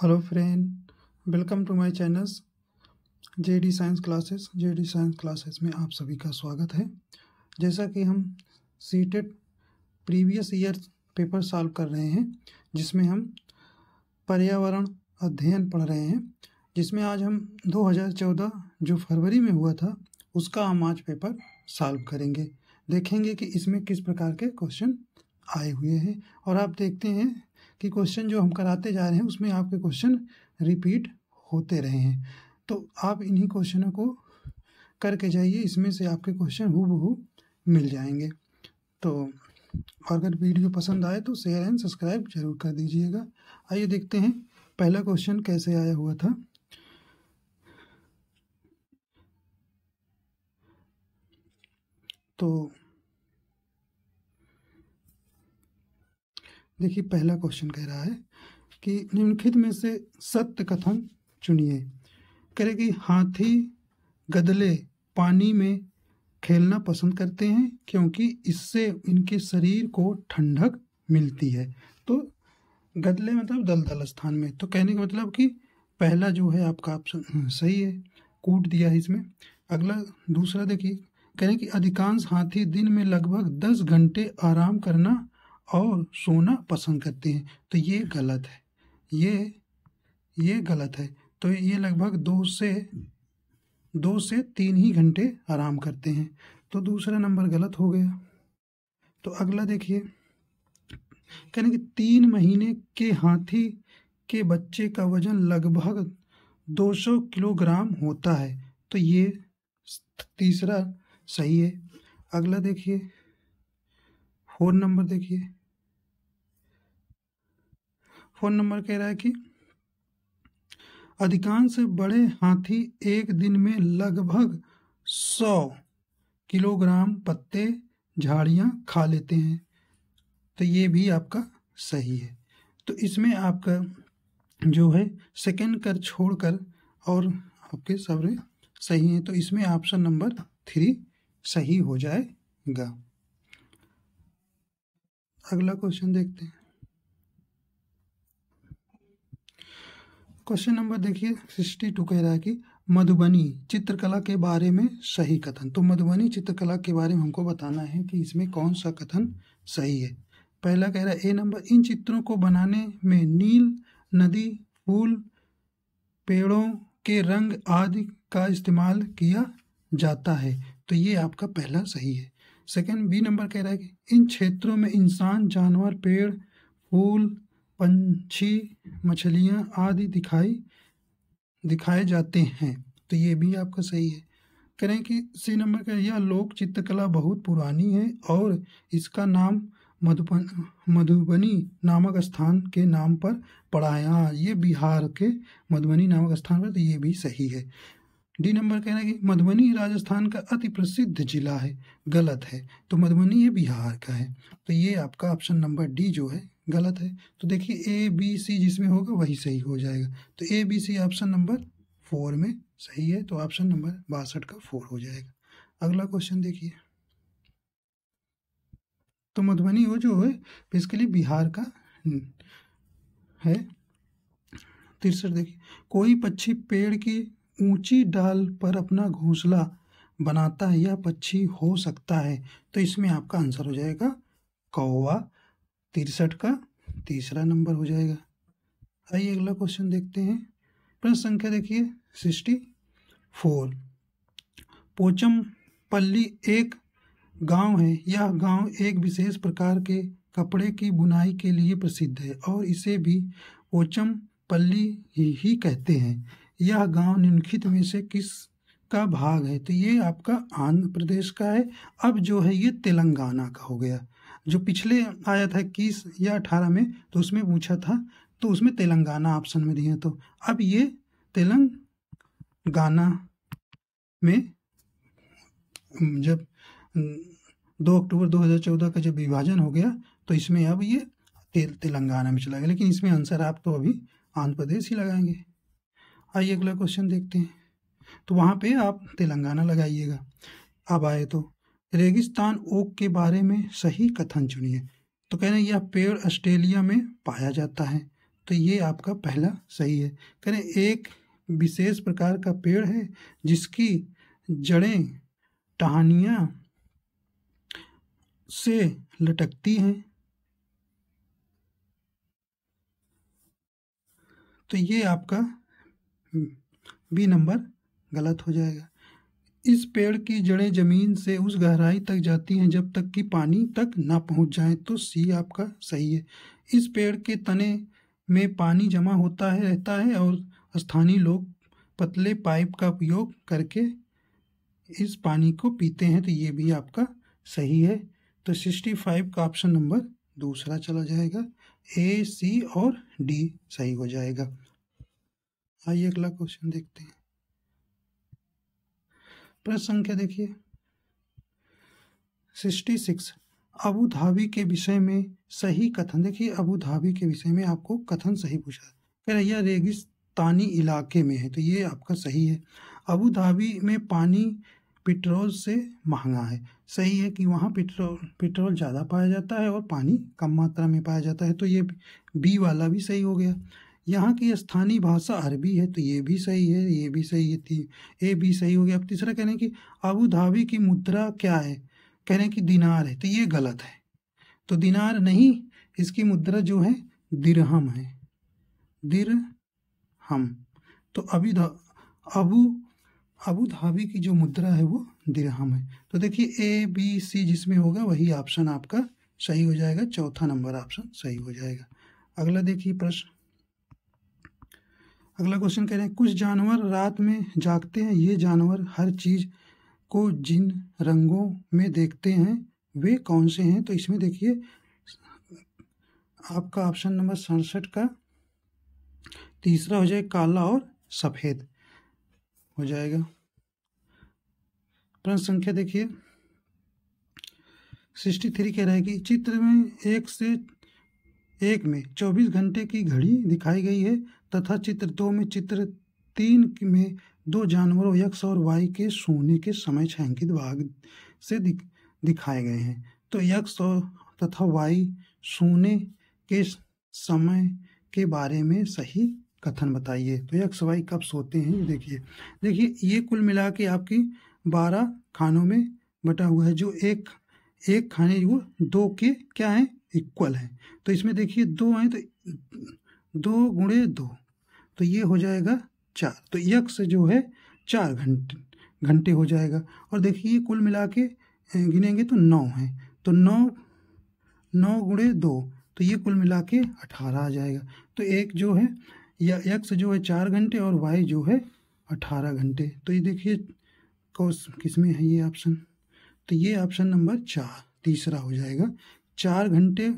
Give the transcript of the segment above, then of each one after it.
hello friend welcome to my channel JD science classes JD science classes में आप सभी का स्वागत है जैसा कि हम CTET previous year paper solve कर रहे हैं जिसमें हम पर्यावरण अध्ययन पढ़ रहे हैं जिसमें आज हम 2014 जो फरवरी में हुआ था उसका हम आज पेपर सॉल्व करेंगे देखेंगे कि इसमें किस प्रकार के क्वेश्चन आए हुए हैं और आप देखते हैं कि क्वेश्चन जो हम कराते जा रहे हैं उसमें आपके क्वेश्चन रिपीट होते रहे हैं तो आप इन्हीं क्वेश्चनों को करके जाइए इसमें से आपके क्वेश्चन हु मिल जाएंगे तो और अगर वीडियो पसंद आए तो शेयर एंड सब्सक्राइब जरूर कर दीजिएगा आइए देखते हैं पहला क्वेश्चन कैसे आया हुआ था तो देखिए पहला क्वेश्चन कह रहा है कि निम्नलिखित में से सत्य कथन चुनिए कह रहे कि हाथी गदले पानी में खेलना पसंद करते हैं क्योंकि इससे इनके शरीर को ठंडक मिलती है तो गदले मतलब दलदल स्थान में तो कहने का मतलब कि पहला जो है आपका ऑप्शन हम्म, सही है कूट दिया है इसमें अगला दूसरा देखिए कह रहे हैं कि अधिकांश हाथी दिन में लगभग दस घंटे आराम करना और सोना पसंद करते हैं तो ये गलत है ये ये गलत है तो ये लगभग दो से दो से तीन ही घंटे आराम करते हैं तो दूसरा नंबर गलत हो गया तो अगला देखिए कहने कि तीन महीने के हाथी के बच्चे का वजन लगभग 200 किलोग्राम होता है तो ये तीसरा सही है अगला देखिए फोर नंबर देखिए फ़ोन नंबर कह रहा है कि अधिकांश बड़े हाथी एक दिन में लगभग सौ किलोग्राम पत्ते झाड़ियाँ खा लेते हैं तो ये भी आपका सही है तो इसमें आपका जो है सेकेंड कर छोड़कर और आपके सबरे सही हैं तो इसमें ऑप्शन नंबर थ्री सही हो जाएगा अगला क्वेश्चन देखते हैं क्वेश्चन नंबर देखिए सिक्सटी टू कह रहा है कि मधुबनी चित्रकला के बारे में सही कथन तो मधुबनी चित्रकला के बारे में हमको बताना है कि इसमें कौन सा कथन सही है पहला कह रहा है ए नंबर इन चित्रों को बनाने में नील नदी फूल पेड़ों के रंग आदि का इस्तेमाल किया जाता है तो ये आपका पहला सही है सेकंड बी नंबर कह रहा है कि इन क्षेत्रों में इंसान जानवर पेड़ फूल पंछी मछलियाँ आदि दिखाई दिखाए जाते हैं तो ये भी आपका सही है कह रहे हैं कि सी नंबर का यह लोक चित्रकला बहुत पुरानी है और इसका नाम मधुबन मधुबनी नामक स्थान के नाम पर पड़ा है हाँ ये बिहार के मधुबनी नामक स्थान पर तो ये भी सही है डी नंबर कहना कि मधुबनी राजस्थान का अति प्रसिद्ध जिला है गलत है तो मधुबनी ये बिहार का है तो ये आपका ऑप्शन नंबर डी जो है गलत है तो देखिए ए बी सी जिसमें होगा वही सही हो जाएगा तो A B C option number four में सही है तो ऑप्शन नंबर बासठ का फोर हो जाएगा अगला क्वेश्चन देखिए तो मधुबनी वो जो है बेसिकली बिहार का है तिरसठ देखिए कोई पक्षी पेड़ की ऊंची डाल पर अपना घोंसला बनाता है या पक्षी हो सकता है तो इसमें आपका आंसर हो जाएगा कौवा तिरसठ का तीसरा नंबर हो जाएगा आइए अगला क्वेश्चन देखते हैं प्रश्न संख्या देखिए सिक्सटी फोर पोचम पल्ली एक गांव है यह गांव एक विशेष प्रकार के कपड़े की बुनाई के लिए प्रसिद्ध है और इसे भी पोचम पल्ली ही, ही कहते हैं यह गांव निम्नलिखित में से किस का भाग है तो ये आपका आंध्र प्रदेश का है अब जो है ये तेलंगाना का हो गया जो पिछले आया था इक्कीस या अठारह में तो उसमें पूछा था तो उसमें तेलंगाना ऑप्शन में दिए तो अब ये तेलंगाना में जब दो अक्टूबर 2014 का जब विभाजन हो गया तो इसमें अब ये तेल तेलंगाना में चला गया लेकिन इसमें आंसर आप तो अभी आंध्र प्रदेश ही लगाएंगे आइए अगला क्वेश्चन देखते हैं तो वहाँ पे आप तेलंगाना लगाइएगा अब आए तो रेगिस्तान ओक के बारे में सही कथन चुनिए तो कह रहे हैं यह पेड़ ऑस्ट्रेलिया में पाया जाता है तो ये आपका पहला सही है कह रहे एक विशेष प्रकार का पेड़ है जिसकी जड़ें टहानियाँ से लटकती हैं तो ये आपका बी नंबर गलत हो जाएगा इस पेड़ की जड़ें जमीन से उस गहराई तक जाती हैं जब तक कि पानी तक ना पहुंच जाए तो सी आपका सही है इस पेड़ के तने में पानी जमा होता है रहता है और स्थानीय लोग पतले पाइप का उपयोग करके इस पानी को पीते हैं तो ये भी आपका सही है तो सिक्सटी फाइव का ऑप्शन नंबर दूसरा चला जाएगा ए सी और डी सही हो जाएगा आइए अगला क्वेश्चन देखते हैं प्रश्न संख्या देखिए सिक्सटी सिक्स अबू धाबी के विषय में सही कथन देखिए अबू धाबी के विषय में आपको कथन सही पूछा कह रही यह रेगिस्तानी इलाके में है तो ये आपका सही है अबू धाबी में पानी पेट्रोल से महंगा है सही है कि वहाँ पेट्रोल पेट्रोल ज़्यादा पाया जाता है और पानी कम मात्रा में पाया जाता है तो ये बी वाला भी सही हो गया यहाँ की स्थानीय भाषा अरबी है तो ये भी सही है ये भी सही है थी ए भी सही हो गया अब तीसरा कह रहे हैं कि अबू धाबी की मुद्रा क्या है कह रहे हैं कि दिनार है तो ये गलत है तो दिनार नहीं इसकी मुद्रा जो है दिरहम है दिर हम तो अभी अबू अबू धाबी की जो मुद्रा है वो दिरहम है तो देखिए ए बी सी जिसमें होगा वही ऑप्शन आपका सही हो जाएगा चौथा नंबर ऑप्शन सही हो जाएगा अगला देखिए प्रश्न अगला क्वेश्चन कह रहे हैं कुछ जानवर रात में जागते हैं ये जानवर हर चीज़ को जिन रंगों में देखते हैं वे कौन से हैं तो इसमें देखिए आपका ऑप्शन नंबर सड़सठ का तीसरा हो जाए काला और सफ़ेद हो जाएगा प्रश्न संख्या देखिए सिक्सटी थ्री कह रहा है कि चित्र में एक से एक में चौबीस घंटे की घड़ी दिखाई गई है तथा चित्र दो में चित्र तीन में दो जानवरों यक्ष और वाई के सोने के समय छायांकित भाग से दिख, दिखाए गए हैं तो यक्ष और तथा वाई सोने के समय के बारे में सही कथन बताइए तो यक्ष वाई कब सोते हैं देखिए देखिए ये कुल मिला के आपकी बारह खानों में बटा हुआ है जो एक एक खाने वो दो के क्या हैं इक्वल है तो इसमें देखिए दो हैं तो दो गुणे दो तो ये हो जाएगा चार तो यक्स जो है चार घंटे घंटे हो जाएगा और देखिए कुल मिला के गिनेंगे तो नौ हैं तो नौ नौ गुणे दो तो ये कुल मिला के अठारह आ जाएगा तो एक जो है या यक्स जो है चार घंटे और वाई जो है अठारह घंटे तो ये देखिए कौस किस में है ये ऑप्शन तो ये ऑप्शन नंबर चार तीसरा हो जाएगा चार घंटे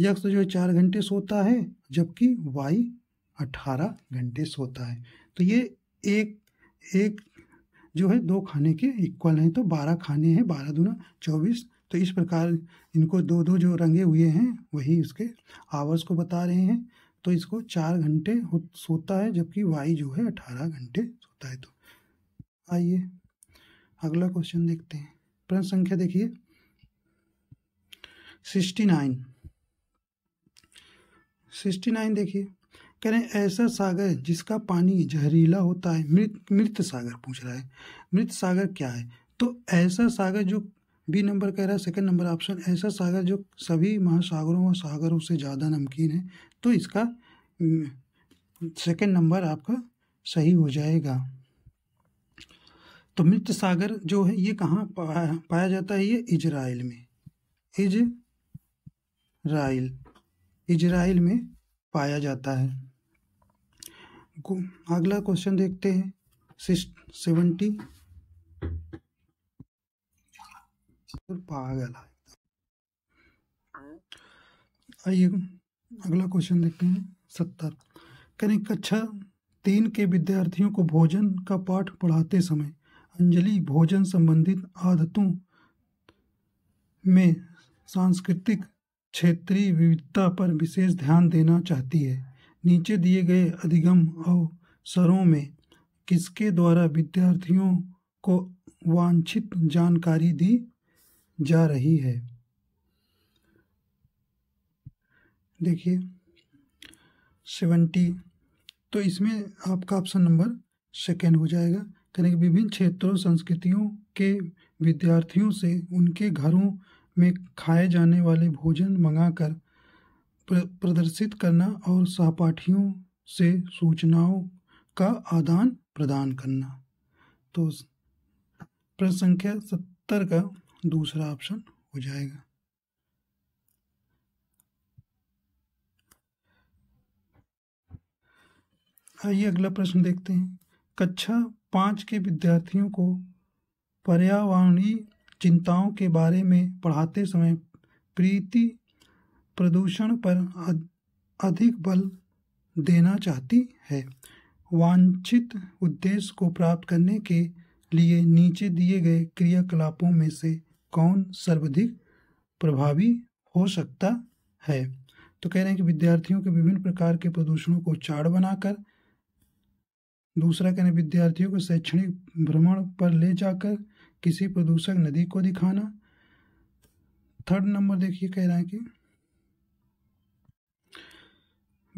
यक्ष जो है चार घंटे सोता है जबकि वाई अठारह घंटे सोता है तो ये एक एक जो है दो खाने के इक्वल हैं तो बारह खाने हैं बारह दूना चौबीस तो इस प्रकार इनको दो दो जो रंगे हुए हैं वही इसके आवर्स को बता रहे हैं तो इसको चार घंटे सोता है जबकि वाई जो है अठारह घंटे सोता है तो आइए अगला क्वेश्चन देखते हैं प्रश्न संख्या देखिए सिक्सटी नाइन सिक्सटी नाइन देखिए कह रहे हैं ऐसा सागर जिसका पानी जहरीला होता है मृत मृत सागर पूछ रहा है मृत सागर क्या है तो ऐसा सागर जो बी नंबर कह रहा है सेकंड नंबर ऑप्शन ऐसा सागर जो सभी महासागरों व सागरों से ज़्यादा नमकीन है तो इसका सेकंड हम्म, नंबर आपका सही हो जाएगा तो मृत सागर जो है ये कहाँ पाया, पाया जाता है ये इजराइल में इज राइल इजराइल में पाया जाता है अगला क्वेश्चन देखते हैं सेवेंटी पागल आइए अगला क्वेश्चन देखते हैं सत्तर कहीं कक्षा तीन के विद्यार्थियों को भोजन का पाठ पढ़ाते समय अंजलि भोजन संबंधित आदतों में सांस्कृतिक क्षेत्रीय विविधता पर विशेष ध्यान देना चाहती है नीचे दिए गए अधिगम अवसरों में किसके द्वारा विद्यार्थियों को वांछित जानकारी दी जा रही है देखिए सेवेंटी तो इसमें आपका ऑप्शन नंबर सेकेंड हो जाएगा यानी कि विभिन्न क्षेत्रों संस्कृतियों के विद्यार्थियों से उनके घरों में खाए जाने वाले भोजन मंगाकर प्रदर्शित करना और सहपाठियों से सूचनाओं का आदान प्रदान करना तो प्रश्न संख्या सत्तर का दूसरा ऑप्शन हो जाएगा आइए अगला प्रश्न देखते हैं कक्षा पाँच के विद्यार्थियों को पर्यावरणीय चिंताओं के बारे में पढ़ाते समय प्रीति प्रदूषण पर अधिक बल देना चाहती है वांछित उद्देश्य को प्राप्त करने के लिए नीचे दिए गए क्रियाकलापों में से कौन सर्वाधिक प्रभावी हो सकता है तो कह रहे हैं कि विद्यार्थियों के विभिन्न प्रकार के प्रदूषणों को चाड़ बनाकर दूसरा कह रहे विद्यार्थियों को शैक्षणिक भ्रमण पर ले जाकर किसी प्रदूषक नदी को दिखाना थर्ड नंबर देखिए कह रहा है कि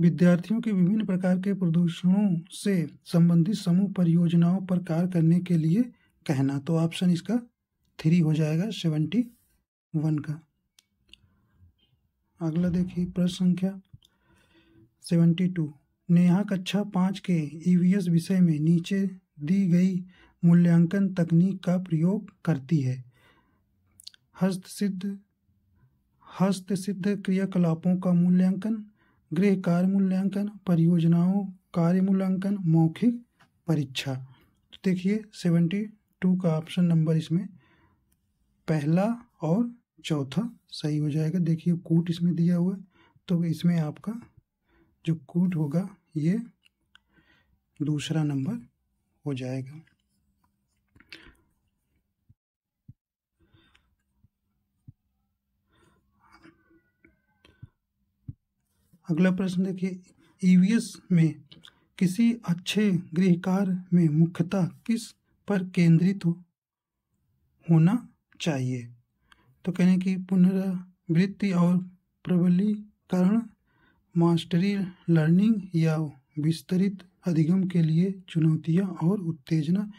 विद्यार्थियों के विभिन्न प्रकार के प्रदूषणों से संबंधित समूह परियोजनाओं पर कार्य करने के लिए कहना तो ऑप्शन इसका थ्री हो जाएगा सेवेंटी वन का अगला देखिए प्रश्न संख्या सेवेंटी टू नेहा कक्षा पाँच के ईवीएस e विषय में नीचे दी गई मूल्यांकन तकनीक का प्रयोग करती है हस्तसिद्ध हस्तसिद्ध क्रियाकलापों का मूल्यांकन गृह कार्य मूल्यांकन परियोजनाओं कार्य मूल्यांकन मौखिक परीक्षा तो देखिए सेवेंटी टू का ऑप्शन नंबर इसमें पहला और चौथा सही हो जाएगा देखिए कूट इसमें दिया हुआ तो इसमें आपका जो कूट होगा ये दूसरा नंबर हो जाएगा अगला प्रश्न देखिए ईवीएस में किसी अच्छे गृहकार में मुख्यतः किस पर केंद्रित हो होना चाहिए तो कहने की पुनरावृत्ति और प्रबलीकरण मास्टरी लर्निंग या विस्तृत अधिगम के लिए चुनौतियाँ और उत्तेजना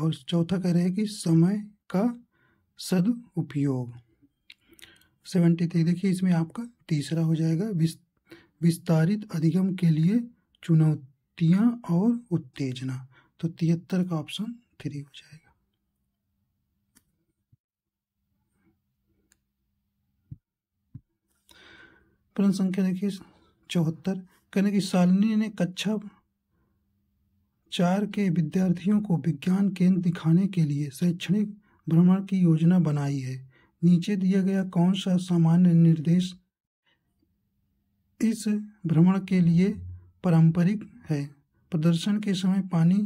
और चौथा कह रहे हैं कि समय का सदुपयोग सेवेंटी थ्री देखिए इसमें आपका तीसरा हो जाएगा विस्तृत विस्तारित अधिगम के लिए चुनौतियां और उत्तेजना तो तिहत्तर का ऑप्शन थ्री हो जाएगा प्रश्न संख्या देखिए चौहत्तर कहने की शालिनी ने कक्षा चार के विद्यार्थियों को विज्ञान केंद्र दिखाने के लिए शैक्षणिक भ्रमण की योजना बनाई है नीचे दिया गया कौन सा सामान्य निर्देश इस भ्रमण के लिए पारंपरिक है प्रदर्शन के समय पानी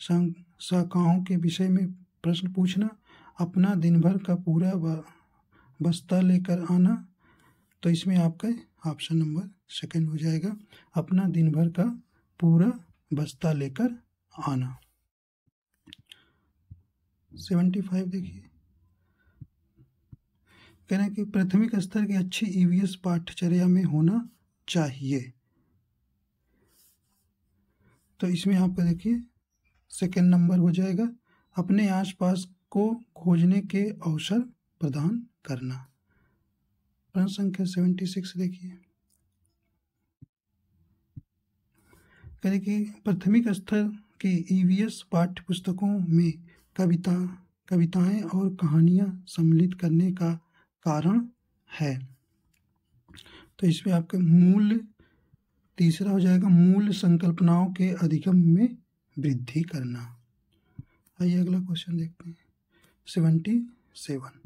शाखाओं के विषय में प्रश्न पूछना अपना दिन भर का पूरा बस्ता लेकर आना तो इसमें आपका ऑप्शन नंबर सेकंड हो जाएगा अपना दिन भर का पूरा बस्ता लेकर आना सेवेंटी फाइव देखिए कह रहे हैं कि प्राथमिक स्तर के अच्छी ईवीएस e पाठ्यचर्या में होना चाहिए तो इसमें यहाँ पर देखिए सेकेंड नंबर हो जाएगा अपने आसपास को खोजने के अवसर प्रदान करना प्रश्न संख्या सेवेंटी सिक्स देखिए कहें कि प्राथमिक स्तर के ईवीएस e पाठ्य पुस्तकों में कविता कविताएं और कहानियां सम्मिलित करने का कारण है तो इसमें आपका मूल तीसरा हो जाएगा मूल संकल्पनाओं के अधिगम में वृद्धि करना आइए अगला क्वेश्चन देखते हैं सेवेंटी सेवन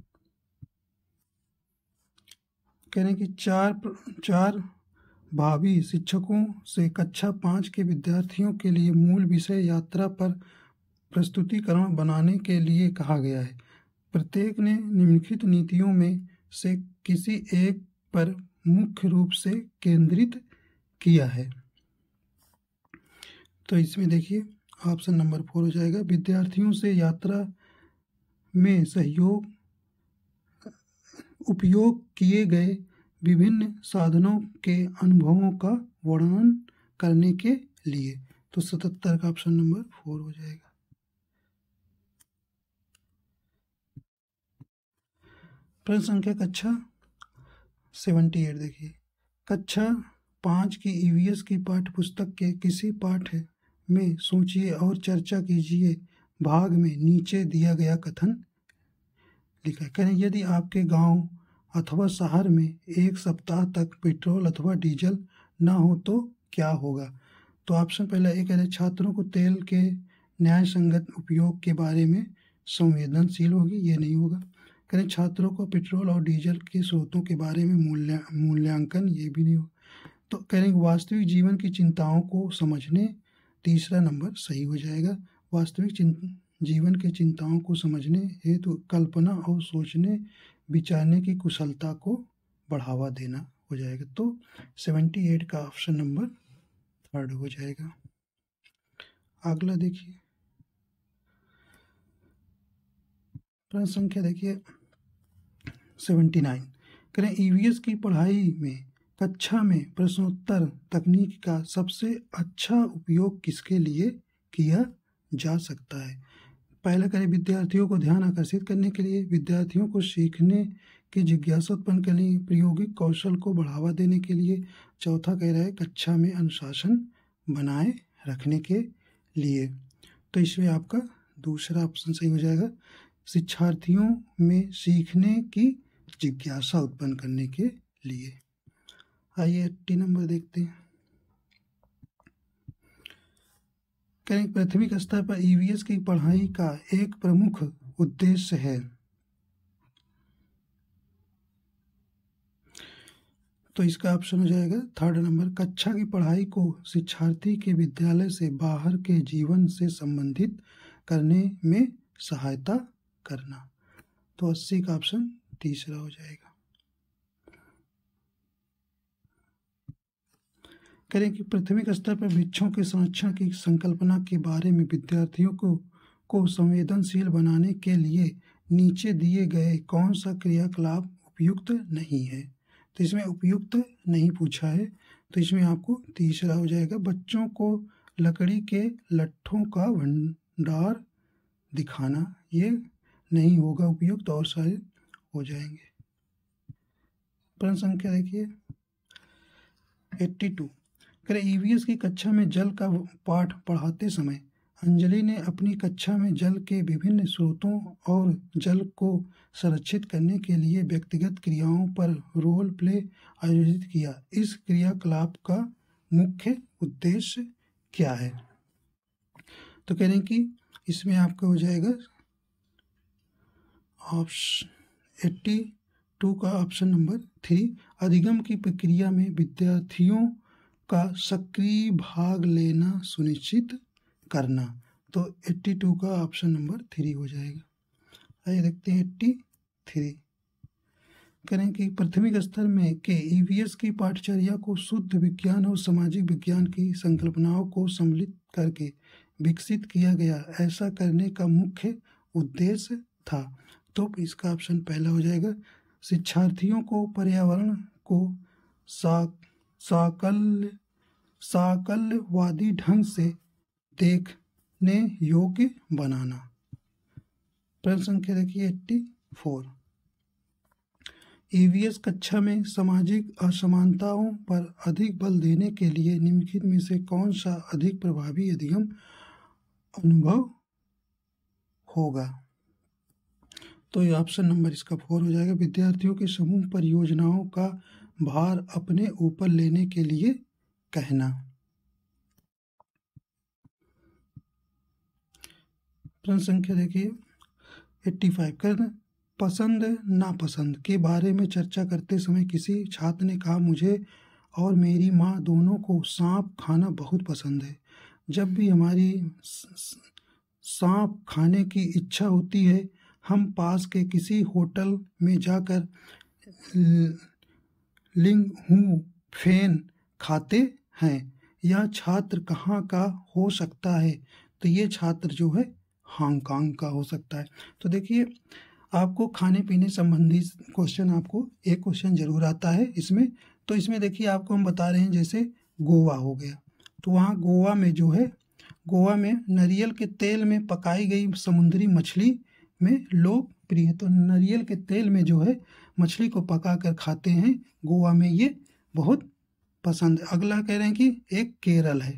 कह रहे कि चार चार भावी शिक्षकों से कक्षा पाँच के विद्यार्थियों के लिए मूल विषय यात्रा पर प्रस्तुतिकरण बनाने के लिए कहा गया है प्रत्येक ने निम्नलिखित नीतियों में से किसी एक पर मुख्य रूप से केंद्रित किया है तो इसमें देखिए ऑप्शन नंबर फोर हो जाएगा विद्यार्थियों से यात्रा में सहयोग उपयोग किए गए विभिन्न साधनों के अनुभवों का वर्णन करने के लिए तो सतहत्तर का ऑप्शन नंबर फोर हो जाएगा प्रश्न संख्या कक्षा सेवेंटी एट देखिए कक्षा पाँच की ई e की पाठ्य पुस्तक के किसी पाठ में सोचिए और चर्चा कीजिए भाग में नीचे दिया गया कथन लिखा कहें यदि आपके गांव अथवा शहर में एक सप्ताह तक पेट्रोल अथवा डीजल ना हो तो क्या होगा तो ऑप्शन पहला एक कह छात्रों को तेल के न्याय संगत उपयोग के बारे में संवेदनशील होगी ये नहीं होगा करें छात्रों को पेट्रोल और डीजल के स्रोतों के बारे में मूल्य मूल्यांकन ये भी नहीं हो तो करें वास्तविक जीवन की चिंताओं को समझने तीसरा नंबर सही हो जाएगा वास्तविक जीवन के चिंताओं को समझने हेतु कल्पना और सोचने विचारने की कुशलता को बढ़ावा देना हो जाएगा तो सेवेंटी एट का ऑप्शन नंबर थर्ड हो जाएगा अगला देखिए प्रश्न संख्या देखिए सेवेंटी नाइन करें ई e की पढ़ाई में कक्षा में प्रश्नोत्तर तकनीक का सबसे अच्छा उपयोग किसके लिए किया जा सकता है पहला करें विद्यार्थियों को ध्यान आकर्षित करने के लिए विद्यार्थियों को सीखने की जिज्ञासा उत्पन्न करने प्रायोगिक कौशल को बढ़ावा देने के लिए चौथा कह रहा है कक्षा में अनुशासन बनाए रखने के लिए तो इसमें आपका दूसरा ऑप्शन सही हो जाएगा शिक्षार्थियों में सीखने की जिज्ञासा उत्पन्न करने के लिए आइए टी नंबर देखते हैं कहें प्राथमिक स्तर पर ईवीएस e की पढ़ाई का एक प्रमुख उद्देश्य है तो इसका ऑप्शन हो जाएगा थर्ड नंबर कक्षा की पढ़ाई को शिक्षार्थी के विद्यालय से बाहर के जीवन से संबंधित करने में सहायता करना तो अस्सी का ऑप्शन तीसरा हो जाएगा करें कि प्राथमिक स्तर पर वृक्षों के संरक्षण की संकल्पना के बारे में विद्यार्थियों को को संवेदनशील बनाने के लिए नीचे दिए गए कौन सा क्रियाकलाप उपयुक्त नहीं है तो इसमें उपयुक्त नहीं पूछा है तो इसमें आपको तीसरा हो जाएगा बच्चों को लकड़ी के लट्ठों का भंडार दिखाना ये नहीं होगा उपयुक्त और शायद हो जाएंगे प्रश्न संख्या देखिए 82 करें ईवीएस की कक्षा में जल का पाठ पढ़ाते समय अंजलि ने अपनी कक्षा में जल के विभिन्न स्रोतों और जल को संरक्षित करने के लिए व्यक्तिगत क्रियाओं पर रोल प्ले आयोजित किया इस क्रियाकलाप का मुख्य उद्देश्य क्या है तो कह रहे हैं कि इसमें आपका हो जाएगा ऑप्शन एट्टी टू का ऑप्शन नंबर थ्री अधिगम की प्रक्रिया में विद्यार्थियों का सक्रिय भाग लेना सुनिश्चित करना तो एट्टी टू का ऑप्शन नंबर थ्री हो जाएगा आइए देखते हैं एट्टी थ्री करें कि प्राथमिक स्तर में के ईवीएस e की पाठचर्या को शुद्ध विज्ञान और सामाजिक विज्ञान की संकल्पनाओं को सम्मिलित करके विकसित किया गया ऐसा करने का मुख्य उद्देश्य था तो इसका ऑप्शन पहला हो जाएगा शिक्षार्थियों को पर्यावरण को साकल साकल्य साकल्यवादी ढंग से देखने योग्य बनाना प्रश्न संख्या देखिए एट्टी फोर ईवीएस कक्षा में सामाजिक असमानताओं पर अधिक बल देने के लिए निम्नलिखित में से कौन सा अधिक प्रभावी अधिगम अनुभव होगा तो ये ऑप्शन नंबर इसका फोर हो जाएगा विद्यार्थियों के समूह परियोजनाओं का भार अपने ऊपर लेने के लिए कहना प्रश्न संख्या देखिए एट्टी फाइव कर पसंद नापसंद के बारे में चर्चा करते समय किसी छात्र ने कहा मुझे और मेरी माँ दोनों को सांप खाना बहुत पसंद है जब भी हमारी सांप खाने की इच्छा होती है हम पास के किसी होटल में जाकर लिंग हूँ फैन खाते हैं यह छात्र कहाँ का हो सकता है तो ये छात्र जो है हांगकांग का हो सकता है तो देखिए आपको खाने पीने संबंधी क्वेश्चन आपको एक क्वेश्चन ज़रूर आता है इसमें तो इसमें देखिए आपको हम बता रहे हैं जैसे गोवा हो गया तो वहाँ गोवा में जो है गोवा में नरियल के तेल में पकाई गई समुद्री मछली में लोकप्रिय तो नारियल के तेल में जो है मछली को पका कर खाते हैं गोवा में ये बहुत पसंद है अगला कह रहे हैं कि एक केरल है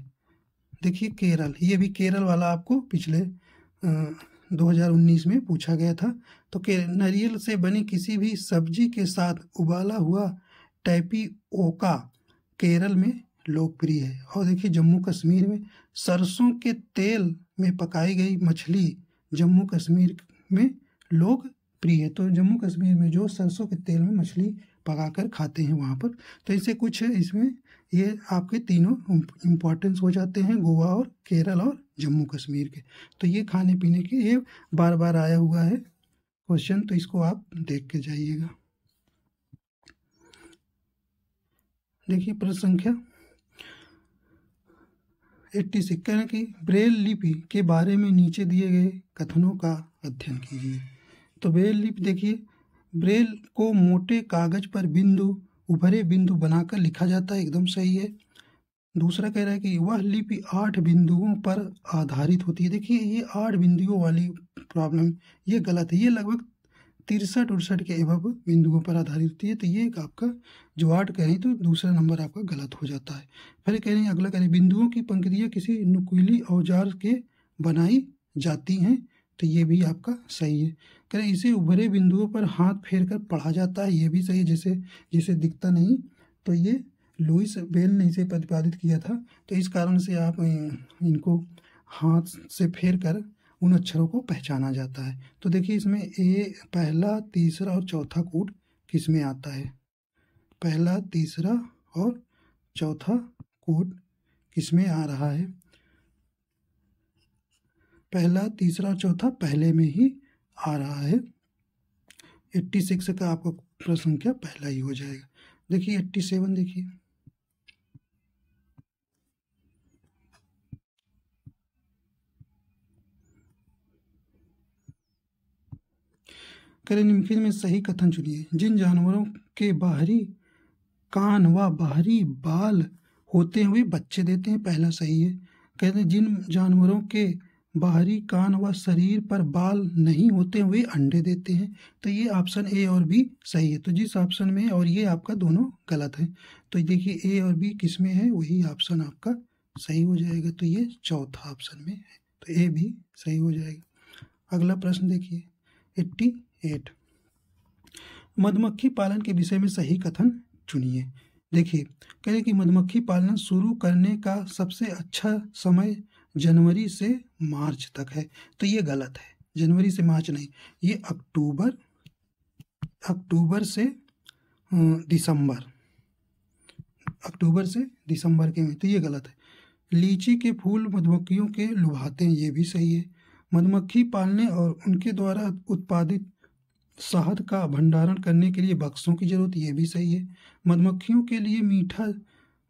देखिए केरल ये भी केरल वाला आपको पिछले आ, 2019 में पूछा गया था तो नारियल से बनी किसी भी सब्जी के साथ उबाला हुआ टैपी ओका केरल में लोकप्रिय है और देखिए जम्मू कश्मीर में सरसों के तेल में पकाई गई मछली जम्मू कश्मीर में लोग प्रिय तो जम्मू कश्मीर में जो सरसों के तेल में मछली पका कर खाते हैं वहाँ पर तो इसे कुछ इसमें ये आपके तीनों इम्पोर्टेंस हो जाते हैं गोवा और केरल और जम्मू कश्मीर के तो ये खाने पीने के ये बार बार आया हुआ है क्वेश्चन तो इसको आप देख के जाइएगा देखिए प्रश्न संख्या एट्टी सिक्कन की ब्रेल लिपि के बारे में नीचे दिए गए कथनों का अध्ययन कीजिए तो ब्रेल लिपि देखिए ब्रेल को मोटे कागज पर बिंदु उभरे बिंदु बनाकर लिखा जाता है एकदम सही है दूसरा कह रहा है कि वह लिपि आठ बिंदुओं पर आधारित होती है देखिए ये आठ बिंदुओं वाली प्रॉब्लम ये गलत है ये लगभग तिरसठ उड़सठ के अभव बिंदुओं पर आधारित होती है तो ये एक आपका जो आठ कह रही तो दूसरा नंबर आपका गलत हो जाता है फिर कह रहे हैं अगला कह रहे हैं बिंदुओं की पंक्तियाँ किसी नुकीली औजार के बनाई जाती हैं तो ये भी आपका सही है कह रहे इसे उभरे बिंदुओं पर हाथ फेर कर पढ़ा जाता है ये भी सही है जैसे जिसे दिखता नहीं तो ये लुइस बेल ने इसे प्रतिपादित किया था तो इस कारण से आप इनको हाथ से फेर कर उन अक्षरों को पहचाना जाता है तो देखिए इसमें ए पहला तीसरा और चौथा कूट किस में आता है पहला तीसरा और चौथा कूट किस में आ रहा है पहला तीसरा और चौथा पहले में ही आ रहा है एट्टी सिक्स का आपका प्रश्न संख्या पहला ही हो जाएगा देखिए एट्टी सेवन देखिए करें निम्नलिखित में सही कथन चुनिए जिन जानवरों के बाहरी कान व बाहरी बाल होते हुए बच्चे देते हैं पहला सही है कहते हैं जिन जानवरों के बाहरी कान व शरीर पर बाल नहीं होते हुए अंडे देते हैं तो ये ऑप्शन ए और बी सही है तो जिस ऑप्शन में और ये आपका दोनों गलत है तो देखिए ए और बी किस में है वही ऑप्शन आपका सही हो जाएगा तो ये चौथा ऑप्शन में है तो ए भी सही हो जाएगा अगला प्रश्न देखिए एट्टी एट मधुमक्खी पालन के विषय में सही कथन चुनिए देखिए कह रहे कि मधुमक्खी पालन शुरू करने का सबसे अच्छा समय जनवरी से मार्च तक है तो ये गलत है जनवरी से मार्च नहीं ये अक्टूबर अक्टूबर से दिसंबर अक्टूबर से दिसंबर के में तो ये गलत है लीची के फूल मधुमक्खियों के लुभाते हैं ये भी सही है मधुमक्खी पालने और उनके द्वारा उत्पादित शहद का भंडारण करने के लिए बक्सों की ज़रूरत ये भी सही है मधुमक्खियों के लिए मीठा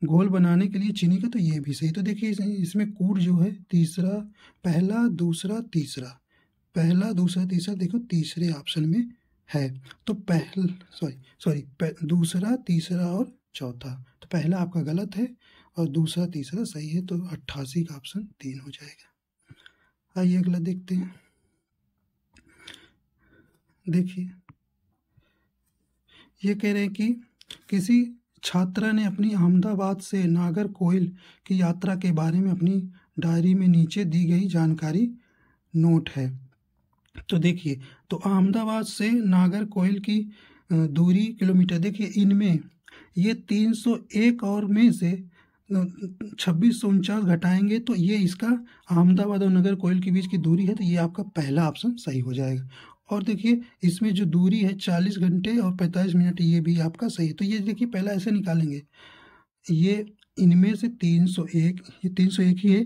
घोल बनाने के लिए चीनी का तो ये भी सही तो देखिए इसमें कूट जो है तीसरा पहला दूसरा तीसरा पहला दूसरा तीसरा देखो तीसरे ऑप्शन में है तो पहल सॉरी सॉरी दूसरा तीसरा और चौथा तो पहला आपका गलत है और दूसरा तीसरा सही है तो अट्ठासी का ऑप्शन तीन हो जाएगा आइए अगला देखते हैं देखिए ये कह रहे हैं कि किसी छात्रा ने अपनी अहमदाबाद से नागर कोयल की यात्रा के बारे में अपनी डायरी में नीचे दी गई जानकारी नोट है तो देखिए तो अहमदाबाद से नागर कोयल की दूरी किलोमीटर देखिए इनमें ये 301 और में से छब्बीस सौ उनचास घटाएंगे तो ये इसका अहमदाबाद और नगर कोयल के बीच की दूरी है तो ये आपका पहला ऑप्शन सही हो जाएगा और देखिए इसमें जो दूरी है चालीस घंटे और पैंतालीस मिनट ये भी आपका सही है तो ये देखिए पहला ऐसे निकालेंगे ये इनमें से तीन सौ एक ये तीन सौ एक ही है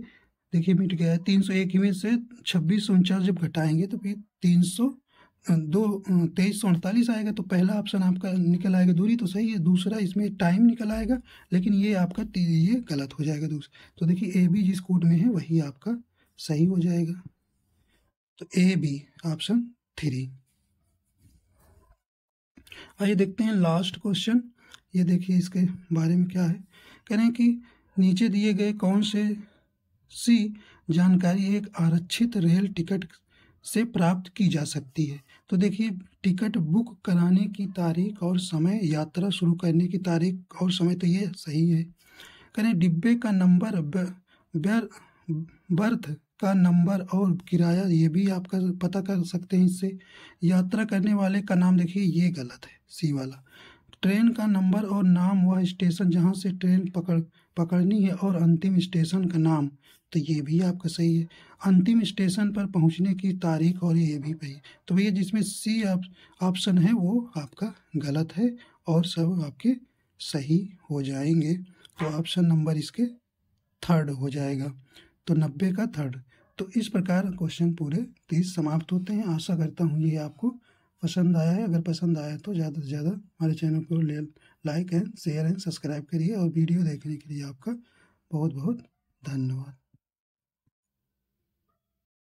देखिए मिट गया है तीन सौ एक में से छब्बीस सौ उनचास जब घटाएंगे तो फिर तीन सौ दो तेईस सौ अड़तालीस आएगा तो पहला ऑप्शन आपका निकल आएगा दूरी तो सही है दूसरा इसमें टाइम निकल आएगा लेकिन ये आपका ये गलत हो जाएगा दूसरा तो देखिए ए बी जिस कोड में है वही आपका सही हो जाएगा तो ए बी ऑप्शन थ्री आइए देखते हैं लास्ट क्वेश्चन ये देखिए इसके बारे में क्या है कह रहे हैं कि नीचे दिए गए कौन से सी जानकारी एक आरक्षित रेल टिकट से प्राप्त की जा सकती है तो देखिए टिकट बुक कराने की तारीख और समय यात्रा शुरू करने की तारीख और समय तो ये सही है रहे डिब्बे का नंबर बर्थ का नंबर और किराया ये भी आप कर पता कर सकते हैं इससे यात्रा करने वाले का नाम देखिए ये गलत है सी वाला ट्रेन का नंबर और नाम वह स्टेशन जहाँ से ट्रेन पकड़ पकड़नी है और अंतिम स्टेशन का नाम तो ये भी आपका सही है अंतिम स्टेशन पर पहुँचने की तारीख और ये भी सही तो भैया जिसमें सी ऑप्शन है वो आपका गलत है और सब आपके सही हो जाएंगे तो ऑप्शन नंबर इसके थर्ड हो जाएगा तो नब्बे का थर्ड तो इस प्रकार क्वेश्चन पूरे तीस समाप्त होते हैं आशा करता हूँ ये आपको पसंद आया है अगर पसंद आया तो ज़्यादा से ज़्यादा हमारे चैनल को ले like and share and subscribe करिए और वीडियो देखने के लिए आपका बहुत बहुत धन्यवाद